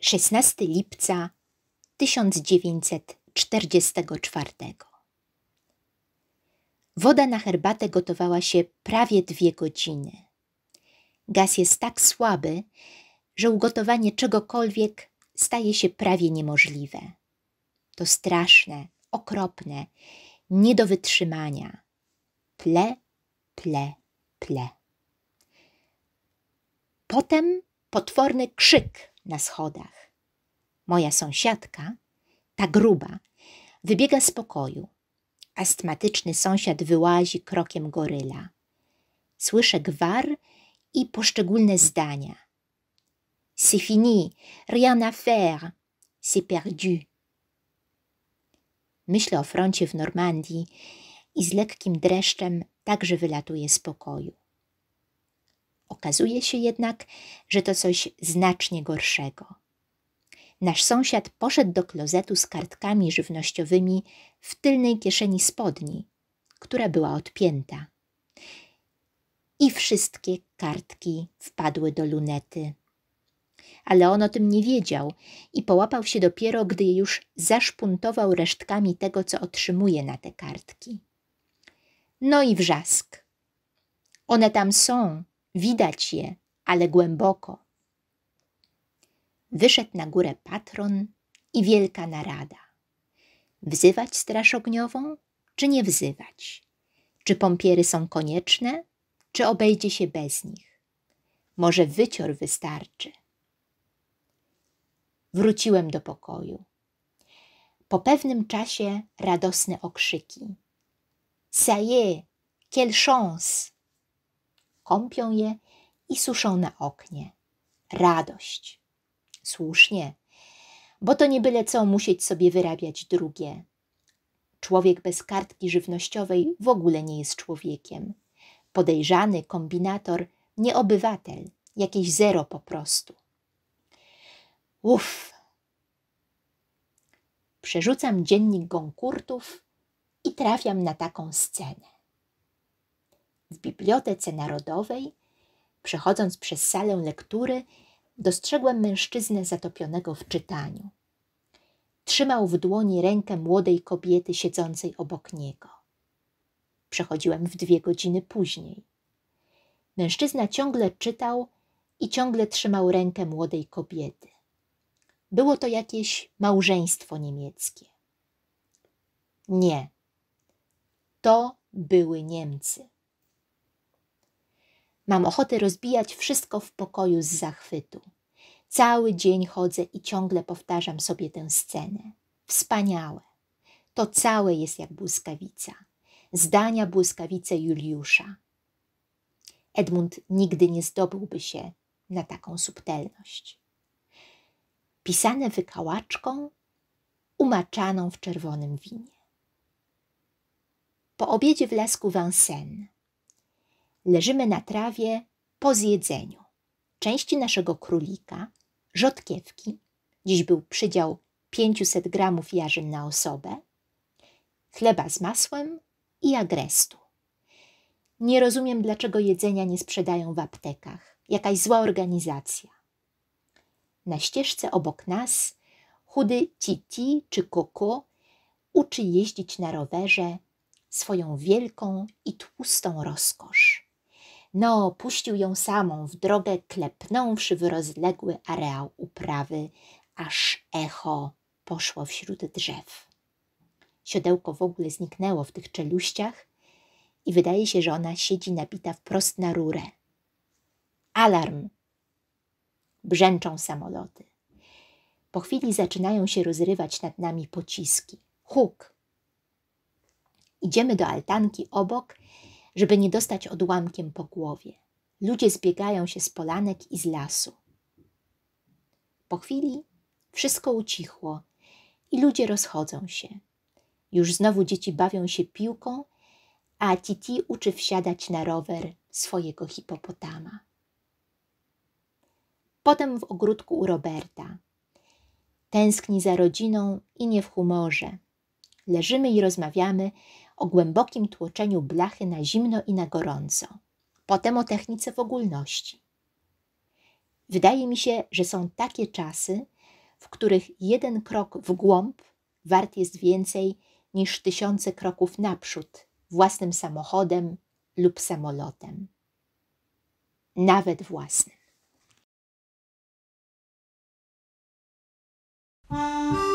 16 lipca 1944. Woda na herbatę gotowała się prawie dwie godziny. Gaz jest tak słaby, że ugotowanie czegokolwiek staje się prawie niemożliwe. To straszne, okropne, nie do wytrzymania. Ple, ple, ple. Potem potworny krzyk na schodach. Moja sąsiadka, ta gruba, wybiega z pokoju. Astmatyczny sąsiad wyłazi krokiem goryla. Słyszę gwar i poszczególne zdania. C'est fini, rien à faire, c'est perdu. Myślę o froncie w Normandii i z lekkim dreszczem także wylatuje z pokoju. Okazuje się jednak, że to coś znacznie gorszego. Nasz sąsiad poszedł do klozetu z kartkami żywnościowymi w tylnej kieszeni spodni, która była odpięta. I wszystkie kartki wpadły do lunety ale on o tym nie wiedział i połapał się dopiero, gdy już zaszpuntował resztkami tego, co otrzymuje na te kartki. No i wrzask. One tam są, widać je, ale głęboko. Wyszedł na górę patron i wielka narada. Wzywać straż ogniową, czy nie wzywać? Czy pompiery są konieczne, czy obejdzie się bez nich? Może wycior wystarczy wróciłem do pokoju. Po pewnym czasie radosne okrzyki. Ça y est, quelle chance! Kąpią je i suszą na oknie. Radość. Słusznie, bo to nie byle co musieć sobie wyrabiać drugie. Człowiek bez kartki żywnościowej w ogóle nie jest człowiekiem. Podejrzany kombinator, nie obywatel, jakieś zero po prostu. Uff! Przerzucam dziennik Gonkurtów i trafiam na taką scenę. W Bibliotece Narodowej, przechodząc przez salę lektury, dostrzegłem mężczyznę zatopionego w czytaniu. Trzymał w dłoni rękę młodej kobiety siedzącej obok niego. Przechodziłem w dwie godziny później. Mężczyzna ciągle czytał i ciągle trzymał rękę młodej kobiety. Było to jakieś małżeństwo niemieckie. Nie. To były Niemcy. Mam ochotę rozbijać wszystko w pokoju z zachwytu. Cały dzień chodzę i ciągle powtarzam sobie tę scenę. Wspaniałe. To całe jest jak błyskawica. Zdania błyskawice Juliusza. Edmund nigdy nie zdobyłby się na taką subtelność pisane wykałaczką umaczaną w czerwonym winie. Po obiedzie w lasku Vincennes leżymy na trawie po zjedzeniu części naszego królika, rzodkiewki, dziś był przydział 500 gramów jarzyn na osobę, chleba z masłem i agrestu. Nie rozumiem, dlaczego jedzenia nie sprzedają w aptekach. Jakaś zła organizacja. Na ścieżce obok nas chudy Titi czy Kuku uczy jeździć na rowerze swoją wielką i tłustą rozkosz. No, puścił ją samą w drogę, klepnąwszy w rozległy areał uprawy, aż echo poszło wśród drzew. Siodełko w ogóle zniknęło w tych czeluściach i wydaje się, że ona siedzi nabita wprost na rurę. Alarm! brzęczą samoloty. Po chwili zaczynają się rozrywać nad nami pociski. Huk! Idziemy do altanki obok, żeby nie dostać odłamkiem po głowie. Ludzie zbiegają się z polanek i z lasu. Po chwili wszystko ucichło i ludzie rozchodzą się. Już znowu dzieci bawią się piłką, a Titi uczy wsiadać na rower swojego hipopotama potem w ogródku u Roberta. Tęskni za rodziną i nie w humorze. Leżymy i rozmawiamy o głębokim tłoczeniu blachy na zimno i na gorąco, potem o technice w ogólności. Wydaje mi się, że są takie czasy, w których jeden krok w głąb wart jest więcej niż tysiące kroków naprzód własnym samochodem lub samolotem. Nawet własnym. Música ah.